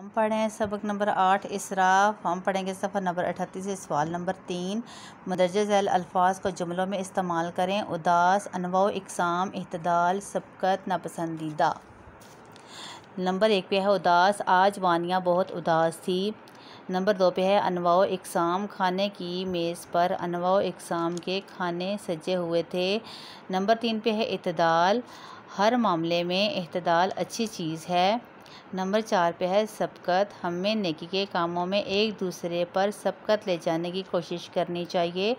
हम पढ़ें सबक नंबर आठ इसराफ हम पढ़ेंगे सफ़र नंबर अठतीस से सवाल नंबर तीन मदरज झैल अल्फाज को जुमलों में इस्तेमाल करें उदास अनवा इकसाम अहतदाल सबकत नापसंदीदा नंबर एक पे है उदास आज वानिया बहुत उदास थी नंबर दो पे है अनवा इकसाम खाने की मेज़ पर अनवा इकसाम के खाने सजे हुए थे नंबर तीन पे है इतदाल हर मामले में अतदाल अच्छी चीज़ है नंबर चार पे है सबकत हमें नेकी के कामों में एक दूसरे पर सबकत ले जाने की कोशिश करनी चाहिए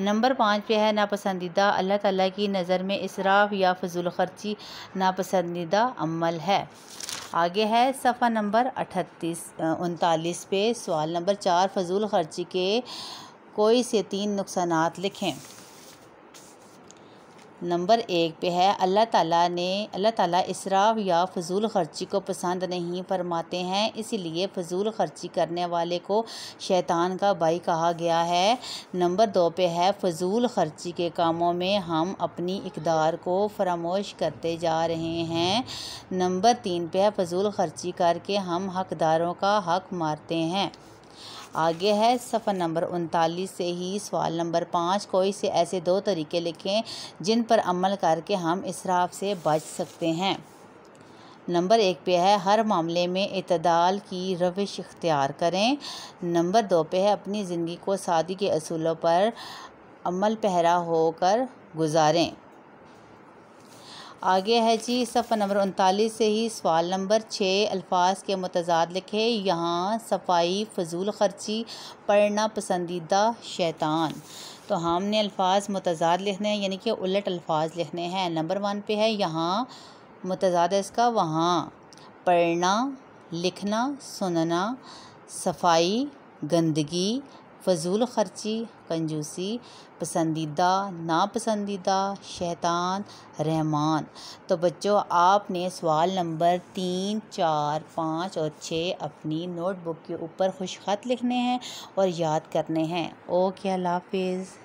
नंबर पाँच पे है नापसंदीदा अल्लाह ताला की नज़र में इसराफ या फजूल खर्ची नापसंदीदा अमल है आगे है सफ़ा नंबर अठतीस उनतालीस पे सवाल नंबर चार फजूल खर्ची के कोई से तीन नुकसान लिखें नंबर एक पे है अल्लाह ताला ने अल्लाह ताला इसराफ या फजूल खर्ची को पसंद नहीं फरमाते हैं इसीलिए फजूल खर्ची करने वाले को शैतान का भाई कहा गया है नंबर दो पे है फजूल खर्ची के कामों में हम अपनी इकदार को फरामोश करते जा रहे हैं नंबर तीन पे है फजूल खर्ची करके हम हकदारों का हक मारते हैं आगे है सफ़र नंबर उनतालीस से ही सवाल नंबर पाँच कोई से ऐसे दो तरीके लिखें जिन पर अमल करके हम इसराफ से बच सकते हैं नंबर एक पे है हर मामले में इतदाल की रविश इख्तियार करें नंबर दो पे है अपनी ज़िंदगी को शादी के असूलों पर अमल पहरा होकर गुजारें आगे है जी सफ़ा नंबर उनतालीस से ही सवाल नंबर छः अल्फाज के मतजाद लिखे यहाँ सफाई फजूल खर्ची पढ़ना पसंदीदा शैतान तो हमने अल्फाज मतजाद लिखने हैं यानी कि उलट अल्फाज लिखने हैं नंबर वन पे है यहाँ मतजाद इसका वहाँ पढ़ना लिखना सुनना सफाई गंदगी फजूल खर्ची कंजूसी पसंदीदा नापसंदीदा शैतान रहमान तो बच्चों आपने सवाल नंबर तीन चार पाँच और छः अपनी नोटबुक के ऊपर खुश खत लिखने हैं और याद करने हैं ओके अल्लाह हाफिज़